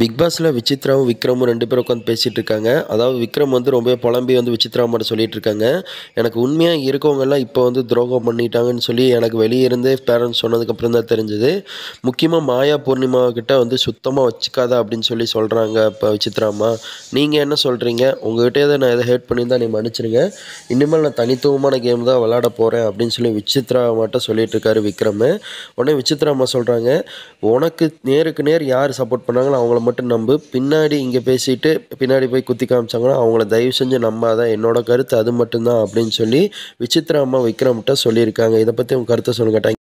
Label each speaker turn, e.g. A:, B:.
A: big பாஸில் விசித்ராவும் விக்ரமும் ரெண்டு பேரும் உட்காந்து பேசிகிட்டு இருக்காங்க அதாவது விக்ரம் வந்து ரொம்ப புலம்பி வந்து விசித்ரா மாதிரி சொல்லிட்டு இருக்காங்க எனக்கு உண்மையாக இருக்கவங்கெல்லாம் இப்போ வந்து துரோகம் பண்ணிட்டாங்கன்னு சொல்லி எனக்கு வெளியே இருந்தே பேரண்ட்ஸ் சொன்னதுக்கப்புறம் தான் தெரிஞ்சது முக்கியமாக மாயா பூர்ணிமா வந்து சுத்தமாக வச்சுக்காத அப்படின்னு சொல்லி சொல்கிறாங்க இப்போ விசித்ராமா நீங்கள் என்ன சொல்கிறீங்க உங்கள்கிட்டே தான் நான் எதை ஹேட் பண்ணியிருந்தால் நீ மன்னிச்சிருங்க இனிமேல் நான் தனித்துவமான கேம் தான் விளாட போகிறேன் அப்படின்னு சொல்லி விசித்ரா மட்டும் சொல்லிட்டு இருக்காரு விக்ரம் உடனே விசித்ராமா சொல்கிறாங்க உனக்கு நேருக்கு நேர் யார் சப்போர்ட் பண்ணாங்களோ அவங்கள மட்டும் நம்பு பின்னாடி இங்கே பேசிட்டு பின்னாடி போய் குத்தி காமிச்சாங்கன்னா அவங்கள தயவு செஞ்சு நம்பாத என்னோட கருத்து அது மட்டும்தான் அப்படின்னு சொல்லி விசித்ரா அம்மா விக்ரம்கிட்ட சொல்லியிருக்காங்க இதை பற்றி உங்கள் கருத்தை சொல்லுங்கள்